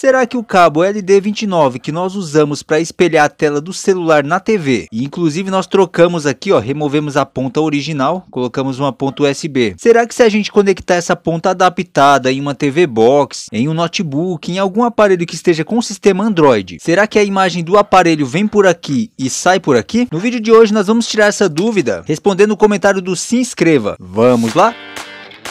Será que o cabo LD29 que nós usamos para espelhar a tela do celular na TV, e inclusive nós trocamos aqui, ó, removemos a ponta original, colocamos uma ponta USB. Será que se a gente conectar essa ponta adaptada em uma TV box, em um notebook, em algum aparelho que esteja com sistema Android, será que a imagem do aparelho vem por aqui e sai por aqui? No vídeo de hoje nós vamos tirar essa dúvida respondendo o comentário do se inscreva. Vamos lá?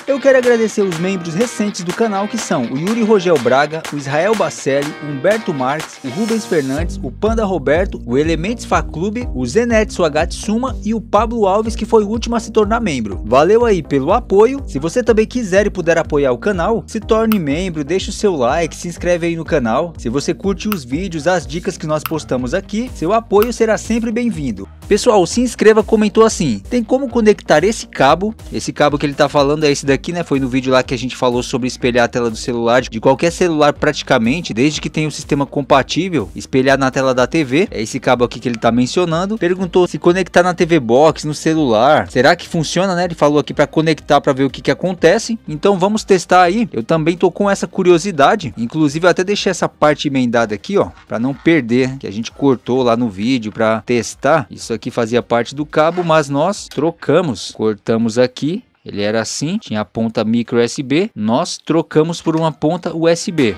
Eu quero agradecer os membros recentes do canal que são o Yuri Rogel Braga, o Israel Bacelli, Humberto Marques, o Rubens Fernandes, o Panda Roberto, o Elementes Elementos Clube, o Zenetsu Agatsuma e o Pablo Alves que foi o último a se tornar membro. Valeu aí pelo apoio. Se você também quiser e puder apoiar o canal, se torne membro, deixe o seu like, se inscreve aí no canal. Se você curte os vídeos, as dicas que nós postamos aqui, seu apoio será sempre bem-vindo. Pessoal, se inscreva, comentou assim, tem como conectar esse cabo, esse cabo que ele tá falando é esse daqui, né, foi no vídeo lá que a gente falou sobre espelhar a tela do celular, de qualquer celular praticamente, desde que tenha um sistema compatível, espelhar na tela da TV, é esse cabo aqui que ele tá mencionando, perguntou se conectar na TV Box, no celular, será que funciona, né, ele falou aqui para conectar para ver o que que acontece, então vamos testar aí, eu também tô com essa curiosidade, inclusive eu até deixei essa parte emendada aqui, ó, para não perder, que a gente cortou lá no vídeo para testar, isso aqui aqui fazia parte do cabo, mas nós trocamos, cortamos aqui ele era assim, tinha a ponta micro USB, nós trocamos por uma ponta USB.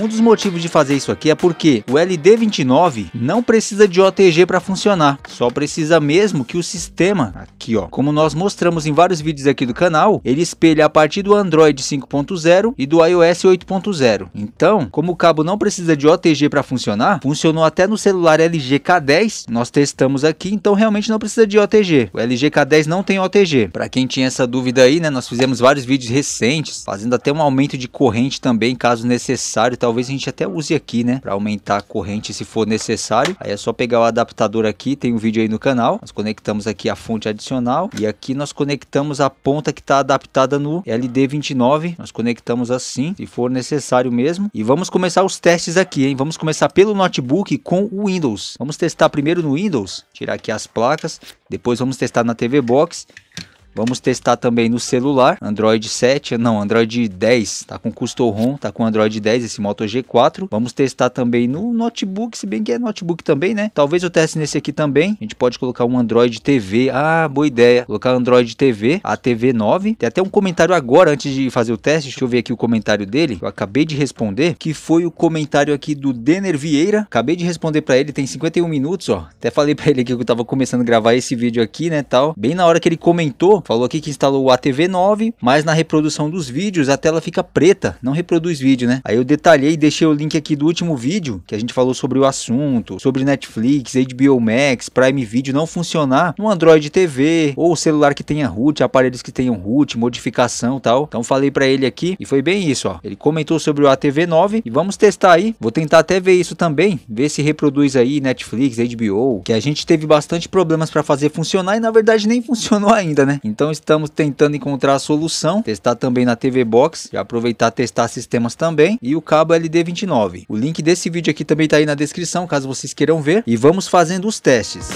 Um dos motivos de fazer isso aqui é porque o LD29 não precisa de OTG para funcionar, só precisa mesmo que o sistema, aqui ó, como nós mostramos em vários vídeos aqui do canal, ele espelha a partir do Android 5.0 e do iOS 8.0. Então, como o cabo não precisa de OTG para funcionar, funcionou até no celular LG K10, nós testamos aqui, então realmente não precisa de OTG. O LG K10 não tem OTG. Para quem tinha essa dúvida aí, né, nós fizemos vários vídeos recentes, fazendo até um aumento de corrente também, caso necessário, tá? talvez a gente até use aqui, né? Para aumentar a corrente se for necessário. Aí é só pegar o adaptador aqui, tem um vídeo aí no canal. Nós conectamos aqui a fonte adicional e aqui nós conectamos a ponta que está adaptada no LD29. Nós conectamos assim, se for necessário mesmo. E vamos começar os testes aqui, hein? Vamos começar pelo notebook com o Windows. Vamos testar primeiro no Windows, tirar aqui as placas. Depois vamos testar na TV Box. Vamos testar também no celular, Android 7, não, Android 10, tá com custo ROM, tá com Android 10, esse Moto G4. Vamos testar também no notebook, se bem que é notebook também, né? Talvez eu teste nesse aqui também. A gente pode colocar um Android TV, ah, boa ideia. Colocar Android TV, a TV 9. Tem até um comentário agora, antes de fazer o teste, deixa eu ver aqui o comentário dele, eu acabei de responder, que foi o comentário aqui do Denner Vieira. Acabei de responder para ele, tem 51 minutos, ó. Até falei para ele que eu tava começando a gravar esse vídeo aqui, né, tal. Bem na hora que ele comentou, Falou aqui que instalou o ATV9, mas na reprodução dos vídeos a tela fica preta, não reproduz vídeo, né? Aí eu detalhei e deixei o link aqui do último vídeo, que a gente falou sobre o assunto, sobre Netflix, HBO Max, Prime Video não funcionar no Android TV ou celular que tenha root, aparelhos que tenham root, modificação tal. Então falei para ele aqui e foi bem isso, ó. Ele comentou sobre o ATV9 e vamos testar aí. Vou tentar até ver isso também, ver se reproduz aí Netflix, HBO, que a gente teve bastante problemas para fazer funcionar e na verdade nem funcionou ainda, né? Então estamos tentando encontrar a solução, testar também na TV Box, já aproveitar testar sistemas também e o cabo LD29. O link desse vídeo aqui também está aí na descrição, caso vocês queiram ver, e vamos fazendo os testes.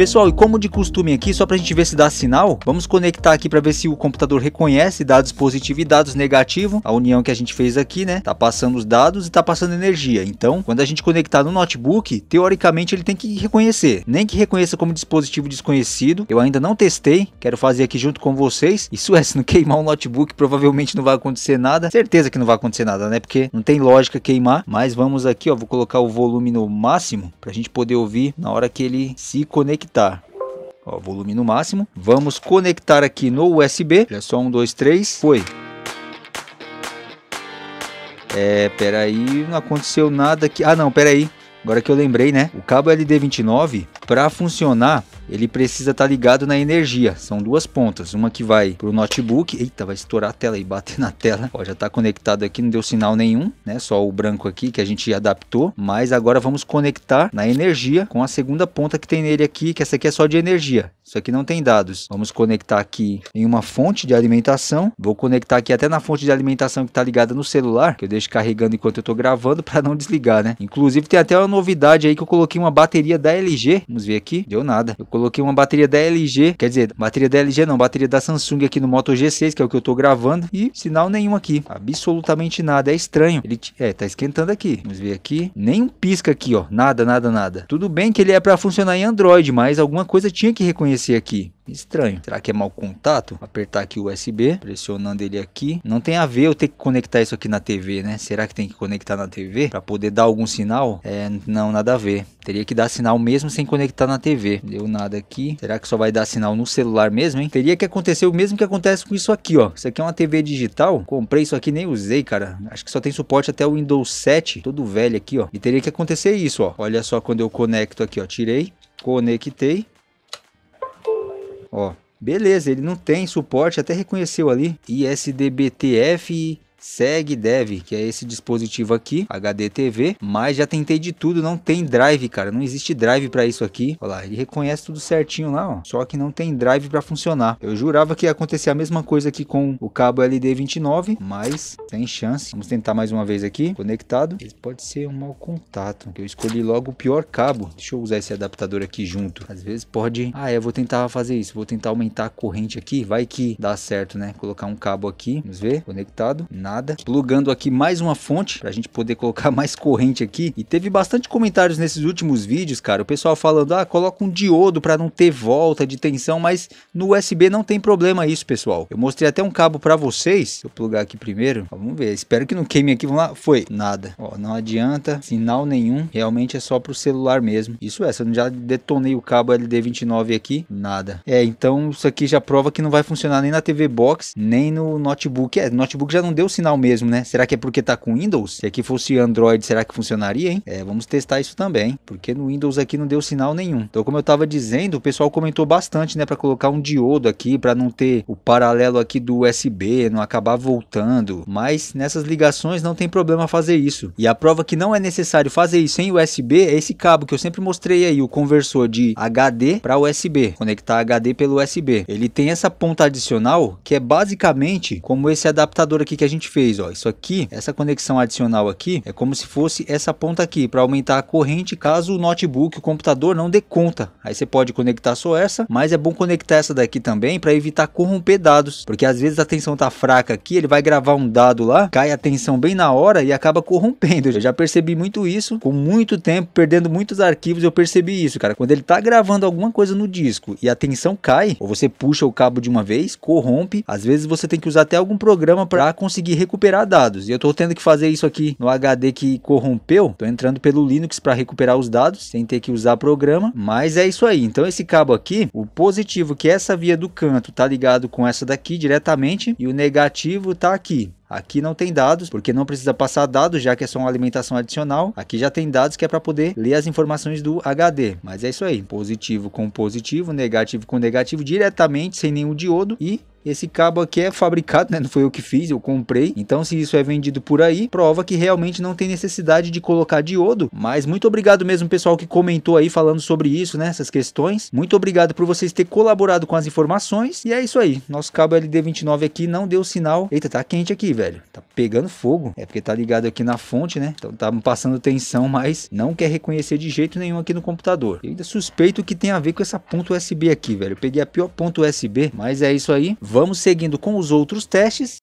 Pessoal, e como de costume aqui, só para a gente ver se dá sinal, vamos conectar aqui para ver se o computador reconhece dados positivo e dados negativo. A união que a gente fez aqui, né? Tá passando os dados e tá passando energia. Então, quando a gente conectar no notebook, teoricamente ele tem que reconhecer. Nem que reconheça como dispositivo desconhecido. Eu ainda não testei, quero fazer aqui junto com vocês. Isso é, se não queimar o um notebook, provavelmente não vai acontecer nada. Certeza que não vai acontecer nada, né? Porque não tem lógica queimar. Mas vamos aqui, ó, vou colocar o volume no máximo para a gente poder ouvir na hora que ele se conectar conectar. Ó, volume no máximo. Vamos conectar aqui no USB. É só um, dois, três. Foi. É, peraí, não aconteceu nada aqui. Ah, não, peraí. Agora que eu lembrei, né? O cabo LD29, para funcionar, ele precisa estar tá ligado na energia. São duas pontas, uma que vai pro notebook. Eita, vai estourar a tela e bater na tela. Ó, já está conectado aqui, não deu sinal nenhum, né? Só o branco aqui que a gente adaptou, mas agora vamos conectar na energia com a segunda ponta que tem nele aqui, que essa aqui é só de energia. Isso aqui não tem dados. Vamos conectar aqui em uma fonte de alimentação. Vou conectar aqui até na fonte de alimentação que está ligada no celular, que eu deixo carregando enquanto eu estou gravando para não desligar, né? Inclusive tem até uma novidade aí que eu coloquei uma bateria da LG. Vamos ver aqui. Deu nada. Eu coloquei uma bateria da LG. Quer dizer, bateria da LG não, bateria da Samsung aqui no Moto G6, que é o que eu tô gravando. E sinal nenhum aqui. Absolutamente nada. É estranho. Ele é, tá esquentando aqui. Vamos ver aqui. Nem um pisca aqui, ó. Nada, nada, nada. Tudo bem que ele é para funcionar em Android, mas alguma coisa tinha que reconhecer aqui. Estranho. Será que é mau contato? Apertar aqui o USB, pressionando ele aqui. Não tem a ver eu ter que conectar isso aqui na TV, né? Será que tem que conectar na TV para poder dar algum sinal? É, não, nada a ver. Teria que dar sinal mesmo sem conectar na TV. Deu nada aqui. Será que só vai dar sinal no celular mesmo, hein? Teria que acontecer o mesmo que acontece com isso aqui, ó. Isso aqui é uma TV digital. Comprei isso aqui, nem usei, cara. Acho que só tem suporte até o Windows 7, todo velho aqui, ó. E teria que acontecer isso, ó. Olha só quando eu conecto aqui, ó. Tirei, conectei ó. Beleza, ele não tem suporte, até reconheceu ali. ISDBTF SegDev, que é esse dispositivo aqui, HDTV, mas já tentei de tudo, não tem drive, cara, não existe drive para isso aqui. Olha lá, ele reconhece tudo certinho lá, ó, só que não tem drive para funcionar. Eu jurava que ia acontecer a mesma coisa aqui com o cabo LD29, mas tem chance. Vamos tentar mais uma vez aqui, conectado. Ele pode ser um mau contato, eu escolhi logo o pior cabo. Deixa eu usar esse adaptador aqui junto. Às vezes pode... Ah, é, vou tentar fazer isso, vou tentar aumentar a corrente aqui, vai que dá certo, né? Colocar um cabo aqui, vamos ver, conectado. Nada nada. Plugando aqui mais uma fonte para a gente poder colocar mais corrente aqui. E teve bastante comentários nesses últimos vídeos, cara. O pessoal falando, ah, coloca um diodo para não ter volta de tensão, mas no USB não tem problema isso, pessoal. Eu mostrei até um cabo para vocês. eu plugar aqui primeiro. vamos ver. Espero que não queime aqui. Vamos lá. Foi. Nada. Ó, não adianta. Sinal nenhum. Realmente é só para o celular mesmo. Isso é. Se eu já detonei o cabo LD29 aqui, nada. É, então isso aqui já prova que não vai funcionar nem na TV Box, nem no notebook. É, notebook já não deu sinal sinal mesmo, né? Será que é porque tá com Windows? Se aqui fosse Android, será que funcionaria, hein? É, vamos testar isso também, porque no Windows aqui não deu sinal nenhum. Então, como eu tava dizendo, o pessoal comentou bastante, né, para colocar um diodo aqui para não ter o paralelo aqui do USB, não acabar voltando, mas nessas ligações não tem problema fazer isso. E a prova que não é necessário fazer isso sem USB é esse cabo que eu sempre mostrei aí, o conversor de HD para USB, conectar HD pelo USB. Ele tem essa ponta adicional que é basicamente como esse adaptador aqui que a gente fez, ó, isso aqui, essa conexão adicional aqui, é como se fosse essa ponta aqui, para aumentar a corrente caso o notebook, o computador não dê conta. Aí você pode conectar só essa, mas é bom conectar essa daqui também para evitar corromper dados, porque às vezes a tensão tá fraca aqui, ele vai gravar um dado lá, cai a tensão bem na hora e acaba corrompendo. Eu já percebi muito isso, com muito tempo, perdendo muitos arquivos, eu percebi isso, cara. Quando ele tá gravando alguma coisa no disco e a tensão cai, ou você puxa o cabo de uma vez, corrompe, às vezes você tem que usar até algum programa para conseguir recuperar dados. E eu estou tendo que fazer isso aqui no HD que corrompeu. Estou entrando pelo Linux para recuperar os dados, sem ter que usar programa. Mas é isso aí. Então esse cabo aqui, o positivo que é essa via do canto tá ligado com essa daqui diretamente. E o negativo tá aqui. Aqui não tem dados, porque não precisa passar dados, já que é só uma alimentação adicional. Aqui já tem dados que é para poder ler as informações do HD. Mas é isso aí. Positivo com positivo, negativo com negativo, diretamente, sem nenhum diodo. E esse cabo aqui é fabricado, né? Não foi eu que fiz, eu comprei. Então, se isso é vendido por aí, prova que realmente não tem necessidade de colocar diodo. Mas muito obrigado mesmo, pessoal, que comentou aí falando sobre isso, né? Essas questões. Muito obrigado por vocês terem colaborado com as informações. E é isso aí. Nosso cabo LD29 aqui não deu sinal. Eita, tá quente aqui, velho. Tá pegando fogo. É porque tá ligado aqui na fonte, né? Então tá passando tensão, mas não quer reconhecer de jeito nenhum aqui no computador. Eu ainda suspeito que tem a ver com essa ponta USB aqui, velho. Eu peguei a pior ponta USB, mas é isso aí. Vamos seguindo com os outros testes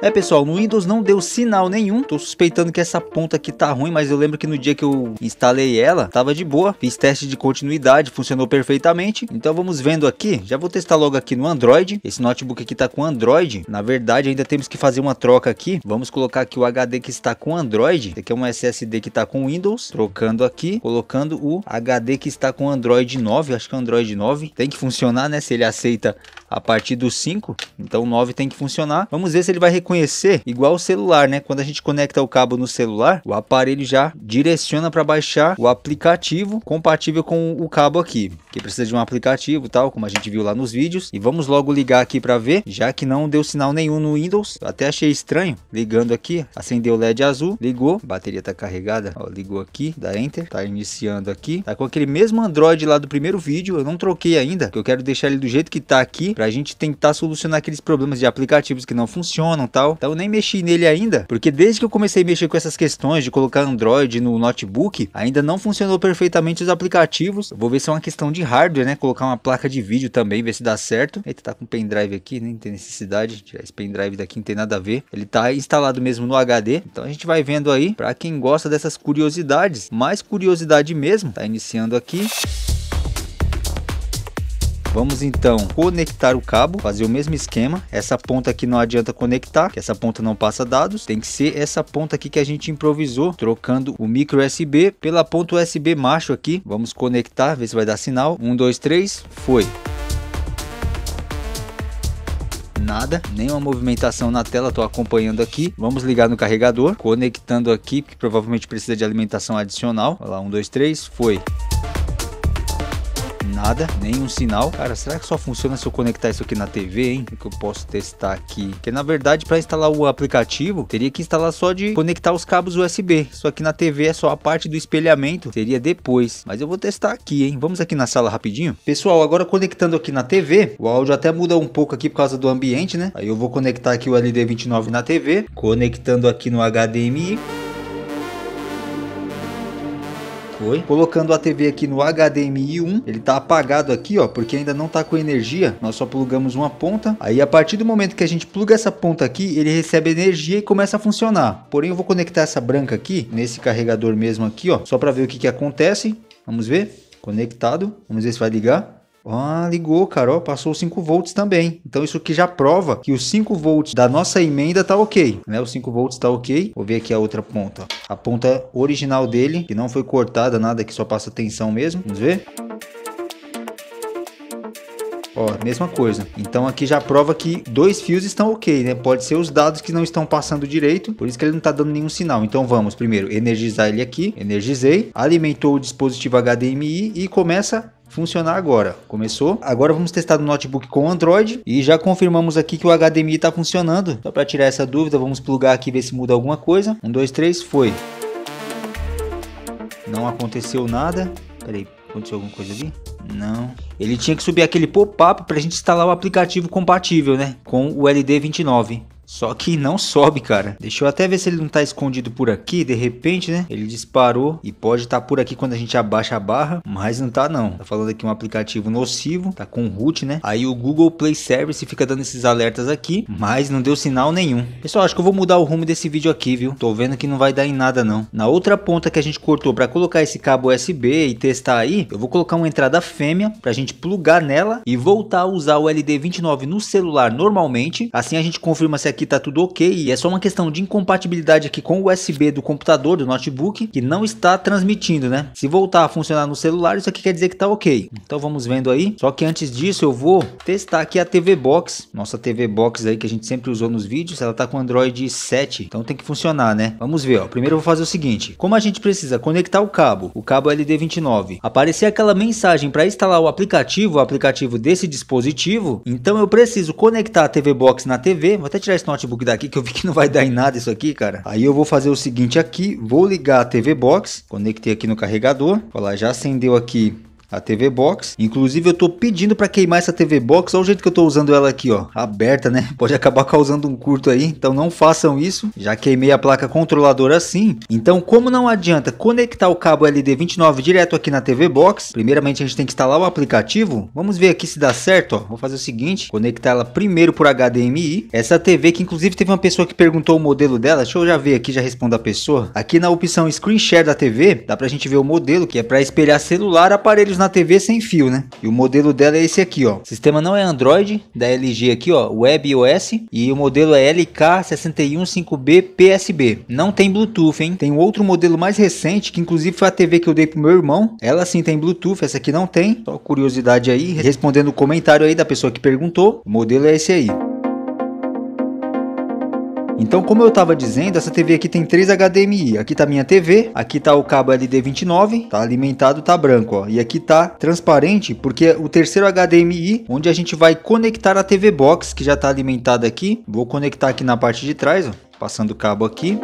é pessoal, no Windows não deu sinal nenhum, tô suspeitando que essa ponta aqui tá ruim, mas eu lembro que no dia que eu instalei ela, tava de boa, fiz teste de continuidade, funcionou perfeitamente, então vamos vendo aqui, já vou testar logo aqui no Android, esse notebook aqui tá com Android, na verdade ainda temos que fazer uma troca aqui, vamos colocar aqui o HD que está com Android, esse aqui é um SSD que tá com Windows, trocando aqui, colocando o HD que está com Android 9, acho que é Android 9, tem que funcionar né, se ele aceita a partir do 5, então 9 tem que funcionar, vamos ver se ele vai recuperar reconhecer igual o celular, né? Quando a gente conecta o cabo no celular, o aparelho já direciona para baixar o aplicativo compatível com o cabo aqui, que precisa de um aplicativo tal, como a gente viu lá nos vídeos. E vamos logo ligar aqui para ver, já que não deu sinal nenhum no Windows. Eu até achei estranho, ligando aqui, acendeu o LED azul, ligou, bateria tá carregada, ó, ligou aqui, dá Enter, tá iniciando aqui. Tá com aquele mesmo Android lá do primeiro vídeo, eu não troquei ainda, que eu quero deixar ele do jeito que tá aqui, pra gente tentar solucionar aqueles problemas de aplicativos que não funcionam, tá? tal. Então eu nem mexi nele ainda, porque desde que eu comecei a mexer com essas questões de colocar Android no notebook, ainda não funcionou perfeitamente os aplicativos. Vou ver se é uma questão de hardware, né? Colocar uma placa de vídeo também, ver se dá certo. Eita, tá com pendrive aqui, nem tem necessidade. Tirar esse pendrive daqui não tem nada a ver. Ele tá instalado mesmo no HD. Então a gente vai vendo aí, para quem gosta dessas curiosidades, mais curiosidade mesmo. Tá iniciando aqui. Vamos então conectar o cabo, fazer o mesmo esquema. Essa ponta aqui não adianta conectar, que essa ponta não passa dados. Tem que ser essa ponta aqui que a gente improvisou, trocando o micro USB pela ponta USB macho aqui. Vamos conectar, ver se vai dar sinal. Um, dois, três, foi nada, nenhuma movimentação na tela, estou acompanhando aqui. Vamos ligar no carregador, conectando aqui, que provavelmente precisa de alimentação adicional. Olha lá, um, dois, três, foi nada, nenhum sinal. Cara, será que só funciona se eu conectar isso aqui na TV, hein? Que eu posso testar aqui. Porque na verdade, para instalar o aplicativo, teria que instalar só de conectar os cabos USB. Só que na TV é só a parte do espelhamento, seria depois. Mas eu vou testar aqui, hein? Vamos aqui na sala rapidinho. Pessoal, agora conectando aqui na TV, o áudio até muda um pouco aqui por causa do ambiente, né? Aí eu vou conectar aqui o LD29 na TV, conectando aqui no HDMI. Foi. Colocando a TV aqui no HDMI 1, ele tá apagado aqui, ó, porque ainda não tá com energia. Nós só plugamos uma ponta. Aí a partir do momento que a gente pluga essa ponta aqui, ele recebe energia e começa a funcionar. Porém, eu vou conectar essa branca aqui, nesse carregador mesmo aqui, ó, só para ver o que que acontece. Vamos ver? Conectado. Vamos ver se vai ligar. Ah, ligou, cara, ó, passou 5 volts também. Então isso aqui já prova que os 5 volts da nossa emenda tá ok, né? Os 5 volts tá ok. Vou ver aqui a outra ponta. A ponta original dele, que não foi cortada nada, que só passa tensão mesmo. Vamos ver? Ó, mesma coisa. Então aqui já prova que dois fios estão ok, né? Pode ser os dados que não estão passando direito, por isso que ele não está dando nenhum sinal. Então vamos primeiro energizar ele aqui, energizei, alimentou o dispositivo HDMI e começa funcionar agora. Começou? Agora vamos testar no notebook com Android e já confirmamos aqui que o HDMI está funcionando. Só para tirar essa dúvida, vamos plugar aqui e ver se muda alguma coisa. Um, dois, três, foi. Não aconteceu nada. Peraí, aconteceu alguma coisa ali? Não. Ele tinha que subir aquele pop-up para a gente instalar o aplicativo compatível, né? Com o LD29. Só que não sobe, cara. Deixa eu até ver se ele não tá escondido por aqui, de repente, né? Ele disparou e pode estar tá por aqui quando a gente abaixa a barra, mas não tá não. Tá falando aqui um aplicativo nocivo, tá com root, né? Aí o Google Play Service fica dando esses alertas aqui, mas não deu sinal nenhum. Pessoal, acho que eu vou mudar o rumo desse vídeo aqui, viu? Tô vendo que não vai dar em nada não. Na outra ponta que a gente cortou para colocar esse cabo USB e testar aí, eu vou colocar uma entrada fêmea pra gente plugar nela e voltar a usar o LD29 no celular normalmente. Assim a gente confirma se é aqui tá tudo ok e é só uma questão de incompatibilidade aqui com o USB do computador, do notebook, que não está transmitindo, né? Se voltar a funcionar no celular, isso aqui quer dizer que tá ok. Então vamos vendo aí. Só que antes disso eu vou testar aqui a TV Box, nossa TV Box aí que a gente sempre usou nos vídeos, ela tá com Android 7, então tem que funcionar, né? Vamos ver, ó. Primeiro eu vou fazer o seguinte, como a gente precisa conectar o cabo, o cabo LD29, aparecer aquela mensagem para instalar o aplicativo, o aplicativo desse dispositivo, então eu preciso conectar a TV Box na TV, vou até tirar isso notebook daqui que eu vi que não vai dar em nada isso aqui, cara. Aí eu vou fazer o seguinte aqui, vou ligar a TV Box, conectei aqui no carregador. Olha lá, já acendeu aqui a TV Box. Inclusive eu tô pedindo para queimar essa TV Box, olha o jeito que eu tô usando ela aqui, ó, aberta, né? Pode acabar causando um curto aí, então não façam isso. Já queimei a placa controladora assim. Então, como não adianta conectar o cabo LD29 direto aqui na TV Box, primeiramente a gente tem que instalar o aplicativo. Vamos ver aqui se dá certo, ó. Vou fazer o seguinte, conectar ela primeiro por HDMI. Essa TV que inclusive teve uma pessoa que perguntou o modelo dela, deixa eu já ver aqui, já respondo a pessoa. Aqui na opção Screen Share da TV, dá pra gente ver o modelo, que é para espelhar celular, aparelhos na TV sem fio, né? E o modelo dela é esse aqui, ó. O sistema não é Android, da LG aqui, ó, WebOS. E o modelo é LK615B PSB. Não tem Bluetooth, hein? Tem outro modelo mais recente, que inclusive foi a TV que eu dei pro meu irmão. Ela sim tem Bluetooth, essa aqui não tem. Só curiosidade aí, respondendo o comentário aí da pessoa que perguntou. O modelo é esse aí. Então, como eu estava dizendo, essa TV aqui tem 3 HDMI. Aqui tá minha TV, aqui tá o cabo LD29, tá alimentado, tá branco, ó. E aqui tá transparente, porque é o terceiro HDMI, onde a gente vai conectar a TV Box, que já tá alimentada aqui. Vou conectar aqui na parte de trás, ó, passando o cabo aqui.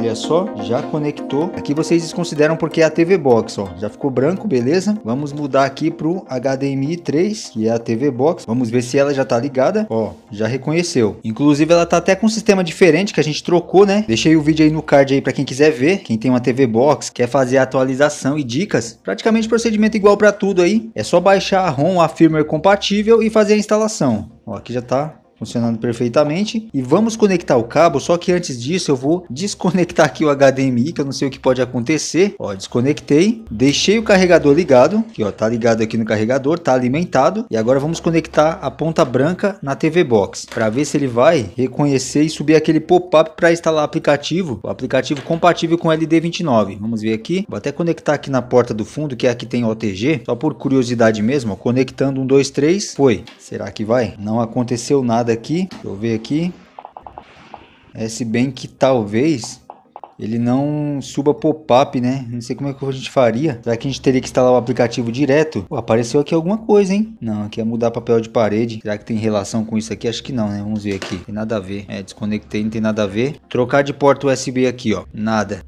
Olha só, já conectou. Aqui vocês desconsideram porque é a TV Box, ó. Já ficou branco, beleza? Vamos mudar aqui pro HDMI 3, que é a TV Box. Vamos ver se ela já tá ligada. Ó, já reconheceu. Inclusive, ela tá até com um sistema diferente que a gente trocou, né? Deixei o vídeo aí no card aí pra quem quiser ver. Quem tem uma TV Box, quer fazer atualização e dicas. Praticamente procedimento igual pra tudo aí. É só baixar a ROM, a firmware compatível e fazer a instalação. Ó, aqui já tá funcionando perfeitamente. E vamos conectar o cabo, só que antes disso eu vou desconectar aqui o HDMI, que eu não sei o que pode acontecer. Ó, desconectei, deixei o carregador ligado, que ó, tá ligado aqui no carregador, tá alimentado. E agora vamos conectar a ponta branca na TV Box, para ver se ele vai reconhecer e subir aquele pop-up para instalar o aplicativo, o aplicativo compatível com LD29. Vamos ver aqui, vou até conectar aqui na porta do fundo, que é que tem OTG, só por curiosidade mesmo, ó, conectando um, dois, três, foi. Será que vai? Não aconteceu nada nada aqui. Deixa eu ver aqui. É, Bank, que talvez ele não suba pop-up, né? Não sei como é que a gente faria. Será que a gente teria que instalar o aplicativo direto? Pô, apareceu aqui alguma coisa, hein? Não, aqui é mudar papel de parede. Será que tem relação com isso aqui? Acho que não, né? Vamos ver aqui. Tem nada a ver. É, desconectei, não tem nada a ver. Trocar de porta USB aqui, ó. Nada.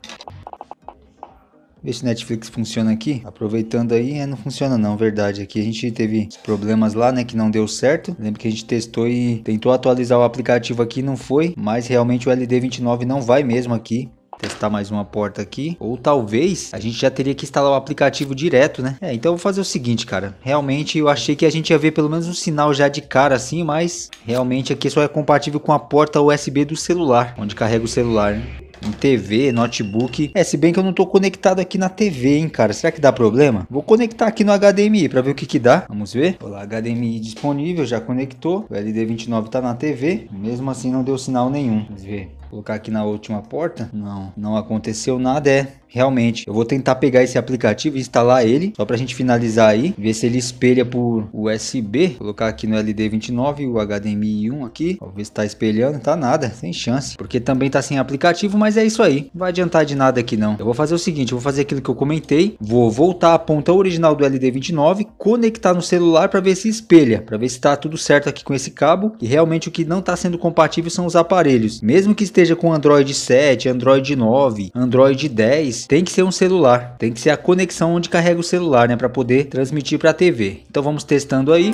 Vê se Netflix funciona aqui. Aproveitando aí, é, não funciona não, verdade. Aqui a gente teve problemas lá, né, que não deu certo. Lembro que a gente testou e tentou atualizar o aplicativo aqui, não foi. Mas realmente o LD29 não vai mesmo aqui testar mais uma porta aqui. Ou talvez a gente já teria que instalar o aplicativo direto, né? É, então eu vou fazer o seguinte, cara. Realmente eu achei que a gente ia ver pelo menos um sinal já de cara assim, mas realmente aqui só é compatível com a porta USB do celular, onde carrega o celular, né? em TV, notebook. É, se bem que eu não tô conectado aqui na TV, hein, cara. Será que dá problema? Vou conectar aqui no HDMI para ver o que que dá. Vamos ver. Olá, HDMI disponível, já conectou. O LD29 tá na TV. Mesmo assim não deu sinal nenhum. Vamos ver. colocar aqui na última porta. Não, não aconteceu nada, é realmente. Eu vou tentar pegar esse aplicativo e instalar ele, só para a gente finalizar aí, ver se ele espelha por USB. Colocar aqui no LD29 o HDMI 1 aqui, ó, ver se tá espelhando, tá nada, sem chance, porque também tá sem aplicativo, mas é isso aí. Não vai adiantar de nada aqui não. Eu vou fazer o seguinte, vou fazer aquilo que eu comentei, vou voltar a ponta original do LD29, conectar no celular para ver se espelha, para ver se tá tudo certo aqui com esse cabo, e realmente o que não tá sendo compatível são os aparelhos. Mesmo que esteja com Android 7, Android 9, Android 10, tem que ser um celular, tem que ser a conexão onde carrega o celular, né, para poder transmitir para a TV. Então vamos testando aí.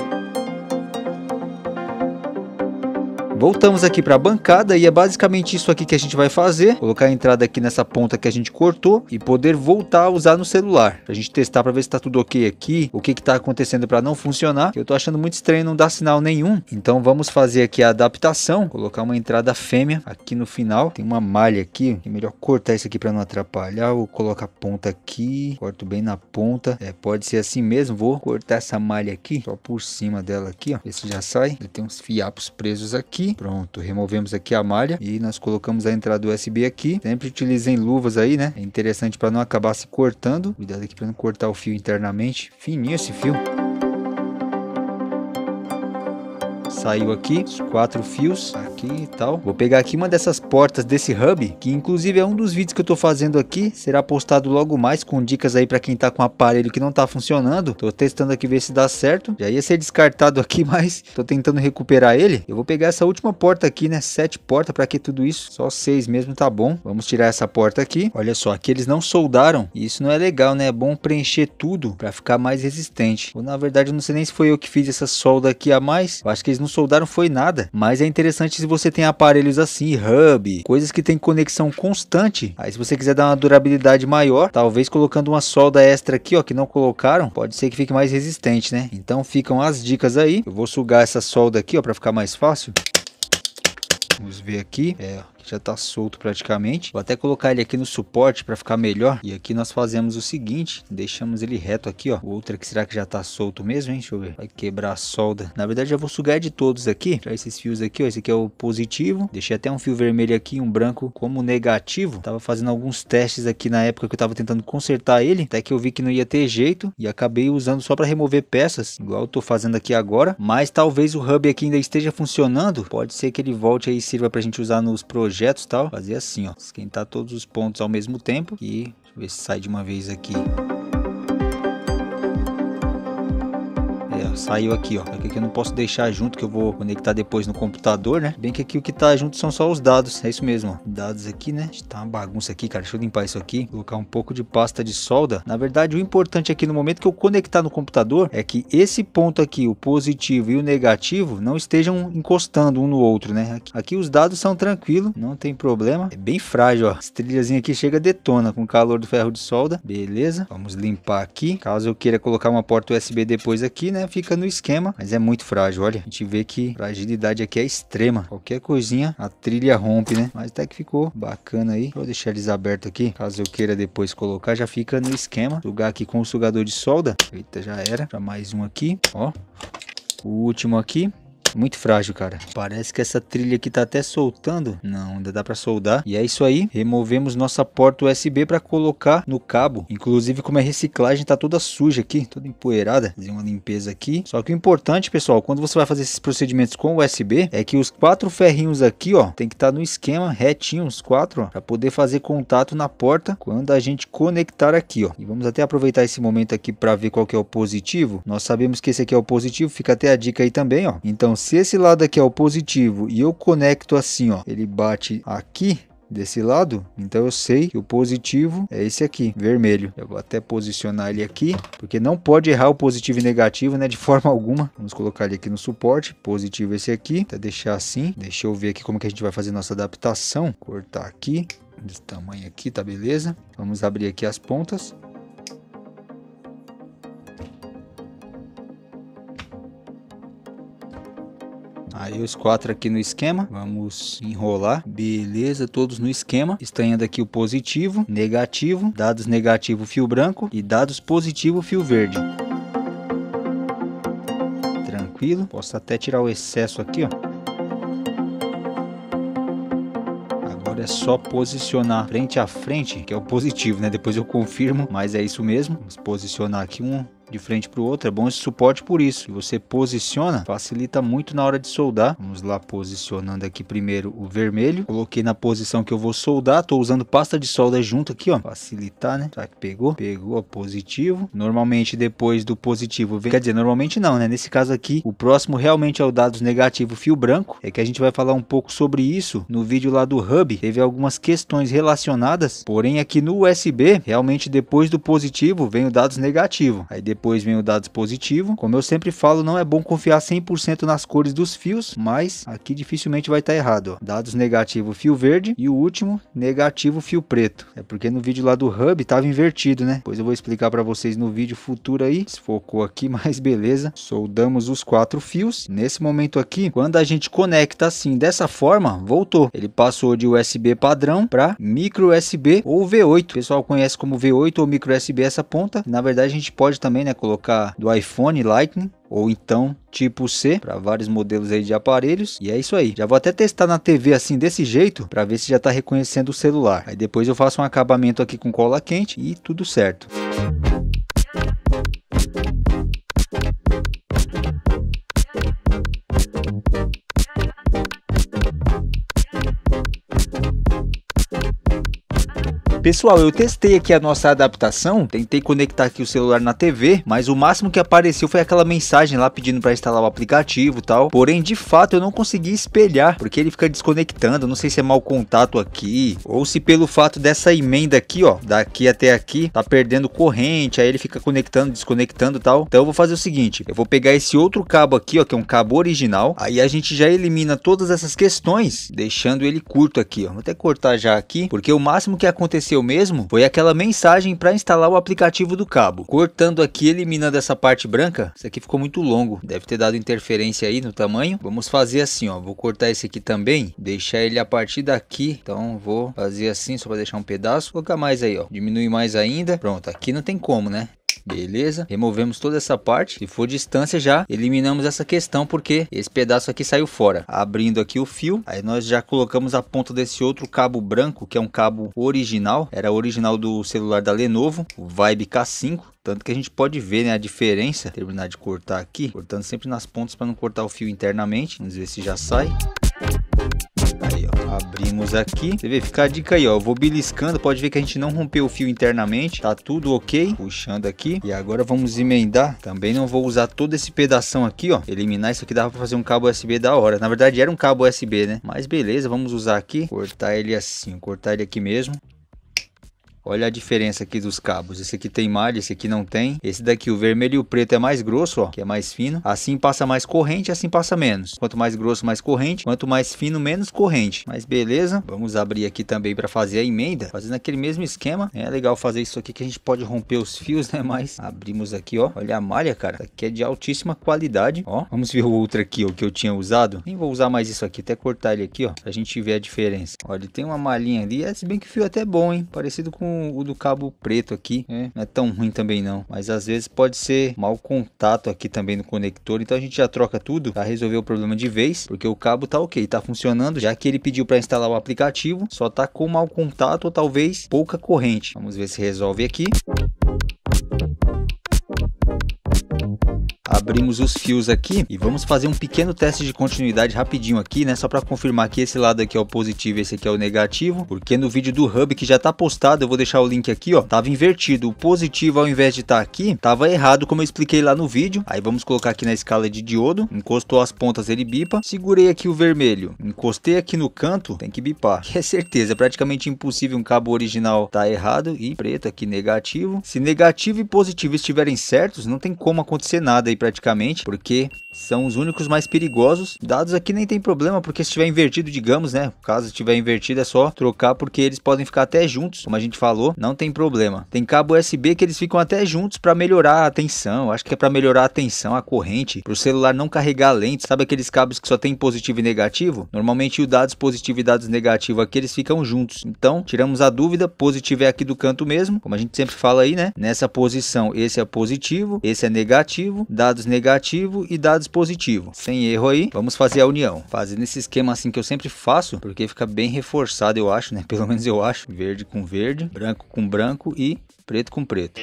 Voltamos aqui para a bancada e é basicamente isso aqui que a gente vai fazer. Colocar a entrada aqui nessa ponta que a gente cortou e poder voltar a usar no celular. Pra gente testar para ver se tá tudo ok aqui, o que que tá acontecendo para não funcionar. Eu tô achando muito estranho, não dá sinal nenhum. Então vamos fazer aqui a adaptação, colocar uma entrada fêmea aqui no final. Tem uma malha aqui, é melhor cortar isso aqui para não atrapalhar. Vou colocar a ponta aqui, corto bem na ponta. É, pode ser assim mesmo, vou cortar essa malha aqui, só por cima dela aqui, ó. Esse já sai. Ele tem uns fiapos presos aqui. Pronto, removemos aqui a malha e nós colocamos a entrada USB aqui. Sempre utilizem luvas aí, né? É interessante para não acabar se cortando. Cuidado aqui para não cortar o fio internamente. Fininho esse fio. Saiu aqui, os quatro fios aqui e tal. Vou pegar aqui uma dessas portas desse hub, que inclusive é um dos vídeos que eu tô fazendo aqui. Será postado logo mais com dicas aí para quem tá com aparelho que não tá funcionando. Tô testando aqui ver se dá certo. Já ia ser descartado aqui, mas tô tentando recuperar ele. Eu vou pegar essa última porta aqui, né? Sete portas, para que tudo isso? Só seis mesmo tá bom. Vamos tirar essa porta aqui. Olha só, aqui eles não soldaram. E isso não é legal, né? É bom preencher tudo para ficar mais resistente. Ou na verdade, eu não sei nem se foi eu que fiz essa solda aqui a mais. Eu acho que eles não soldaram foi nada. Mas é interessante se você tem aparelhos assim, hub, coisas que tem conexão constante. Aí se você quiser dar uma durabilidade maior, talvez colocando uma solda extra aqui, ó, que não colocaram, pode ser que fique mais resistente, né? Então ficam as dicas aí. Eu vou sugar essa solda aqui, ó, para ficar mais fácil. Vamos ver aqui. É, que já está solto praticamente. Vou até colocar ele aqui no suporte para ficar melhor. E aqui nós fazemos o seguinte, deixamos ele reto aqui, ó. O outro aqui, será que já está solto mesmo, hein? Deixa eu ver. Vai quebrar a solda. Na verdade, eu vou sugar de todos aqui. Tirar esses fios aqui, ó. Esse aqui é o positivo. Deixei até um fio vermelho aqui, um branco como negativo. Tava fazendo alguns testes aqui na época que eu tava tentando consertar ele. Até que eu vi que não ia ter jeito. E acabei usando só para remover peças, igual eu tô fazendo aqui agora. Mas talvez o hub aqui ainda esteja funcionando. Pode ser que ele volte aí e sirva pra gente usar nos projetos objetos tal, fazer assim, ó. Esquentar todos os pontos ao mesmo tempo e deixa eu ver se sai de uma vez aqui. saiu aqui, ó. Aqui eu não posso deixar junto, que eu vou conectar depois no computador, né? Bem que aqui o que tá junto são só os dados, é isso mesmo, ó. Dados aqui, né? Tá uma bagunça aqui, cara. Deixa eu limpar isso aqui, colocar um pouco de pasta de solda. Na verdade, o importante aqui no momento que eu conectar no computador é que esse ponto aqui, o positivo e o negativo, não estejam encostando um no outro, né? Aqui, aqui os dados são tranquilos, não tem problema. É bem frágil, ó. Estrilhazinha aqui chega detona com o calor do ferro de solda. Beleza? Vamos limpar aqui. Caso eu queira colocar uma porta USB depois aqui, né? Fica fica no esquema, mas é muito frágil, olha. A gente vê que a fragilidade aqui é extrema. Qualquer coisinha, a trilha rompe, né? Mas até que ficou bacana aí. Vou deixar eles abertos aqui, caso eu queira depois colocar, já fica no esquema. Sugar aqui com o sugador de solda. Eita, já era. Já mais um aqui, ó. O último aqui. Muito frágil, cara. Parece que essa trilha aqui tá até soltando. Não, ainda dá pra soldar. E é isso aí. Removemos nossa porta USB pra colocar no cabo. Inclusive, como é reciclagem, tá toda suja aqui. Toda empoeirada. Fazer uma limpeza aqui. Só que o importante, pessoal, quando você vai fazer esses procedimentos com USB, é que os quatro ferrinhos aqui, ó, tem que estar tá no esquema retinho, os quatro, ó, pra poder fazer contato na porta quando a gente conectar aqui, ó. E vamos até aproveitar esse momento aqui pra ver qual que é o positivo. Nós sabemos que esse aqui é o positivo. Fica até a dica aí também, ó. Então, se esse lado aqui é o positivo e eu conecto assim, ó, ele bate aqui, desse lado, então eu sei que o positivo é esse aqui, vermelho. Eu vou até posicionar ele aqui, porque não pode errar o positivo e negativo, né, de forma alguma. Vamos colocar ele aqui no suporte, positivo esse aqui, até deixar assim. Deixa eu ver aqui como que a gente vai fazer nossa adaptação. Cortar aqui, desse tamanho aqui, tá beleza? Vamos abrir aqui as pontas. Aí os quatro aqui no esquema. Vamos enrolar. Beleza, todos no esquema. Estranhando aqui o positivo, negativo, dados negativo, fio branco e dados positivo, fio verde. Tranquilo. Posso até tirar o excesso aqui, ó. é só posicionar frente a frente, que é o positivo, né? Depois eu confirmo, mas é isso mesmo. Vamos posicionar aqui um, de frente para o outro. É bom esse suporte por isso. E você posiciona, facilita muito na hora de soldar. Vamos lá, posicionando aqui primeiro o vermelho. Coloquei na posição que eu vou soldar. Tô usando pasta de solda junto aqui, ó. Facilitar, né? Será que pegou? Pegou, ó, positivo. Normalmente depois do positivo vem... Quer dizer, normalmente não, né? Nesse caso aqui, o próximo realmente é o dados negativo fio branco. É que a gente vai falar um pouco sobre isso no vídeo lá do Hub. Teve algumas questões relacionadas. Porém, aqui no USB, realmente depois do positivo vem o dados negativo. Aí depois depois vem o dado positivo. Como eu sempre falo, não é bom confiar 100% nas cores dos fios, mas aqui dificilmente vai estar tá errado. Ó. Dados negativo fio verde e o último negativo fio preto. É porque no vídeo lá do Hub estava invertido, né? Pois eu vou explicar para vocês no vídeo futuro aí. Desfocou aqui, mas beleza. Soldamos os quatro fios. Nesse momento aqui, quando a gente conecta assim dessa forma, voltou. Ele passou de USB padrão para micro USB ou V8. O pessoal conhece como V8 ou micro USB essa ponta. Na verdade, a gente pode também, né? né? Colocar do iPhone Lightning ou então tipo C para vários modelos aí de aparelhos e é isso aí já vou até testar na TV assim desse jeito para ver se já está reconhecendo o celular aí depois eu faço um acabamento aqui com cola quente e tudo certo Pessoal, eu testei aqui a nossa adaptação, tentei conectar aqui o celular na TV, mas o máximo que apareceu foi aquela mensagem lá pedindo para instalar o aplicativo e tal. Porém, de fato, eu não consegui espelhar, porque ele fica desconectando, não sei se é mau contato aqui, ou se pelo fato dessa emenda aqui, ó, daqui até aqui, tá perdendo corrente, aí ele fica conectando, desconectando e tal. Então eu vou fazer o seguinte, eu vou pegar esse outro cabo aqui, ó, que é um cabo original, aí a gente já elimina todas essas questões, deixando ele curto aqui, ó. Vou até cortar já aqui, porque o máximo que aconteceu mesmo foi aquela mensagem para instalar o aplicativo do cabo. Cortando aqui, eliminando essa parte branca, isso aqui ficou muito longo, deve ter dado interferência aí no tamanho. Vamos fazer assim, ó, vou cortar esse aqui também, deixar ele a partir daqui. Então vou fazer assim só para deixar um pedaço, colocar mais aí, ó, diminuir mais ainda. Pronto, aqui não tem como, né? beleza? Removemos toda essa parte. Se for distância já, eliminamos essa questão porque esse pedaço aqui saiu fora. Abrindo aqui o fio, aí nós já colocamos a ponta desse outro cabo branco, que é um cabo original, era original do celular da Lenovo, o Vibe K5. Tanto que a gente pode ver né, a diferença, terminar de cortar aqui, cortando sempre nas pontas para não cortar o fio internamente. Vamos ver se já sai. Abrimos aqui. Você vê, fica a dica aí, ó. Eu vou beliscando, pode ver que a gente não rompeu o fio internamente. Tá tudo ok. Puxando aqui. E agora vamos emendar. Também não vou usar todo esse pedação aqui, ó. Eliminar isso aqui dava pra fazer um cabo USB da hora. Na verdade era um cabo USB, né? Mas beleza, vamos usar aqui. Cortar ele assim, cortar ele aqui mesmo. Olha a diferença aqui dos cabos. Esse aqui tem malha, esse aqui não tem. Esse daqui, o vermelho e o preto é mais grosso, ó, que é mais fino. Assim passa mais corrente, assim passa menos. Quanto mais grosso, mais corrente. Quanto mais fino, menos corrente. Mas beleza. Vamos abrir aqui também para fazer a emenda. Fazendo aquele mesmo esquema. Né? É legal fazer isso aqui que a gente pode romper os fios, né? Mas abrimos aqui, ó. Olha a malha, cara. Essa aqui é de altíssima qualidade, ó. Vamos ver o outro aqui, o que eu tinha usado. Nem vou usar mais isso aqui. Até cortar ele aqui, ó. Pra gente ver a diferença. Olha, tem uma malhinha ali. É, se bem que o fio é até bom, hein? Parecido com o do cabo preto aqui, né? Não é tão ruim também não. Mas às vezes pode ser mau contato aqui também no conector. Então a gente já troca tudo para resolver o problema de vez. Porque o cabo tá ok, tá funcionando. Já que ele pediu para instalar o aplicativo, só tá com mau contato ou talvez pouca corrente. Vamos ver se resolve aqui. abrimos os fios aqui e vamos fazer um pequeno teste de continuidade rapidinho aqui, né? Só para confirmar que esse lado aqui é o positivo e esse aqui é o negativo, porque no vídeo do Hub que já tá postado, eu vou deixar o link aqui, ó, tava invertido, o positivo ao invés de estar tá aqui, tava errado como eu expliquei lá no vídeo. Aí vamos colocar aqui na escala de diodo, encostou as pontas, ele bipa, segurei aqui o vermelho, encostei aqui no canto, tem que bipar, que é certeza, é praticamente impossível um cabo original tá errado e preto aqui negativo. Se negativo e positivo estiverem certos, não tem como acontecer nada aí praticamente, porque são os únicos mais perigosos. Dados aqui nem tem problema, porque se estiver invertido, digamos, né? Caso estiver invertido, é só trocar, porque eles podem ficar até juntos, como a gente falou, não tem problema. Tem cabo USB que eles ficam até juntos para melhorar a tensão. Acho que é para melhorar a tensão, a corrente, para o celular não carregar lente. Sabe aqueles cabos que só tem positivo e negativo? Normalmente o dados positivo e dados negativo aqui eles ficam juntos. Então, tiramos a dúvida, positivo é aqui do canto mesmo, como a gente sempre fala aí, né? Nessa posição, esse é positivo, esse é negativo, dados negativo e dados positivo positivo. Sem erro aí, vamos fazer a união. Fazendo esse esquema assim que eu sempre faço, porque fica bem reforçado, eu acho, né? Pelo menos eu acho. Verde com verde, branco com branco e preto com preto.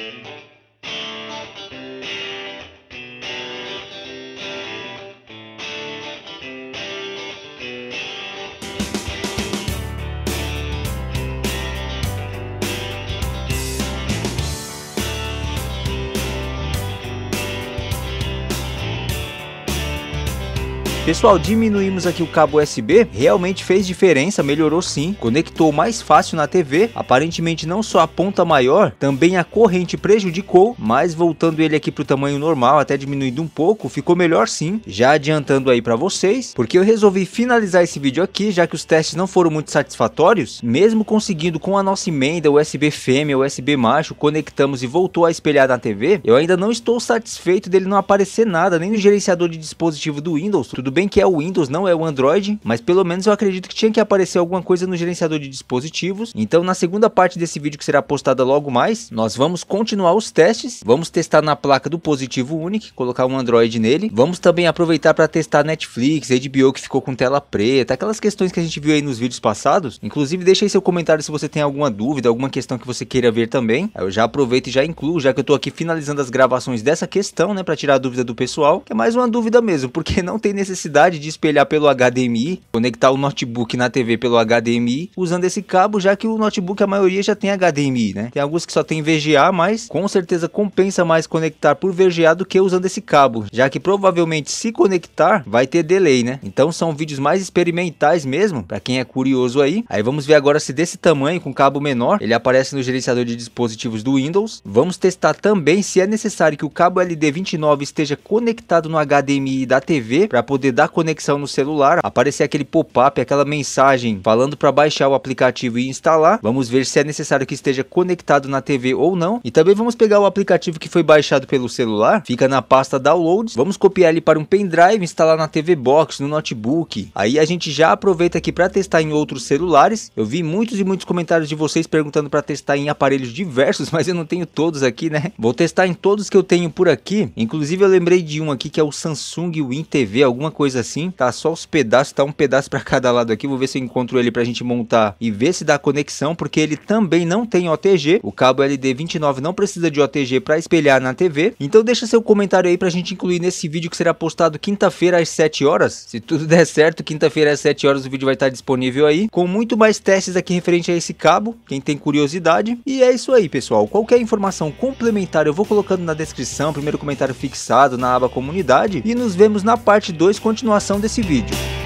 Pessoal, diminuímos aqui o cabo USB, realmente fez diferença, melhorou sim, conectou mais fácil na TV, aparentemente não só a ponta maior, também a corrente prejudicou, mas voltando ele aqui para o tamanho normal, até diminuindo um pouco, ficou melhor sim, já adiantando aí para vocês, porque eu resolvi finalizar esse vídeo aqui, já que os testes não foram muito satisfatórios, mesmo conseguindo com a nossa emenda USB fêmea, USB macho, conectamos e voltou a espelhar na TV, eu ainda não estou satisfeito dele não aparecer nada, nem no gerenciador de dispositivo do Windows, tudo bem bem que é o Windows, não é o Android, mas pelo menos eu acredito que tinha que aparecer alguma coisa no gerenciador de dispositivos. Então na segunda parte desse vídeo que será postada logo mais, nós vamos continuar os testes. Vamos testar na placa do positivo Unic, colocar um Android nele. Vamos também aproveitar para testar Netflix, HBO que ficou com tela preta, aquelas questões que a gente viu aí nos vídeos passados. Inclusive deixa aí seu comentário se você tem alguma dúvida, alguma questão que você queira ver também. Eu já aproveito e já incluo, já que eu tô aqui finalizando as gravações dessa questão, né, para tirar a dúvida do pessoal, que é mais uma dúvida mesmo, porque não tem necessidade necessidade de espelhar pelo HDMI, conectar o notebook na TV pelo HDMI, usando esse cabo, já que o notebook a maioria já tem HDMI, né? Tem alguns que só tem VGA, mas com certeza compensa mais conectar por VGA do que usando esse cabo, já que provavelmente se conectar vai ter delay, né? Então são vídeos mais experimentais mesmo, para quem é curioso aí. Aí vamos ver agora se desse tamanho com cabo menor, ele aparece no gerenciador de dispositivos do Windows. Vamos testar também se é necessário que o cabo LD29 esteja conectado no HDMI da TV para poder da conexão no celular, aparecer aquele pop-up, aquela mensagem falando para baixar o aplicativo e instalar. Vamos ver se é necessário que esteja conectado na TV ou não. E também vamos pegar o aplicativo que foi baixado pelo celular, fica na pasta downloads, vamos copiar ele para um pendrive, instalar na TV Box, no notebook. Aí a gente já aproveita aqui para testar em outros celulares. Eu vi muitos e muitos comentários de vocês perguntando para testar em aparelhos diversos, mas eu não tenho todos aqui, né? Vou testar em todos que eu tenho por aqui. Inclusive eu lembrei de um aqui que é o Samsung Win TV, alguma coisa assim, tá? Só os pedaços, tá um pedaço para cada lado aqui. Vou ver se eu encontro ele pra gente montar e ver se dá conexão, porque ele também não tem OTG. O cabo LD29 não precisa de OTG para espelhar na TV. Então deixa seu comentário aí pra gente incluir nesse vídeo que será postado quinta-feira às 7 horas. Se tudo der certo, quinta-feira às 7 horas o vídeo vai estar disponível aí, com muito mais testes aqui referente a esse cabo, quem tem curiosidade. E é isso aí, pessoal. Qualquer informação complementar eu vou colocando na descrição, primeiro comentário fixado na aba comunidade e nos vemos na parte 2 continuação desse vídeo.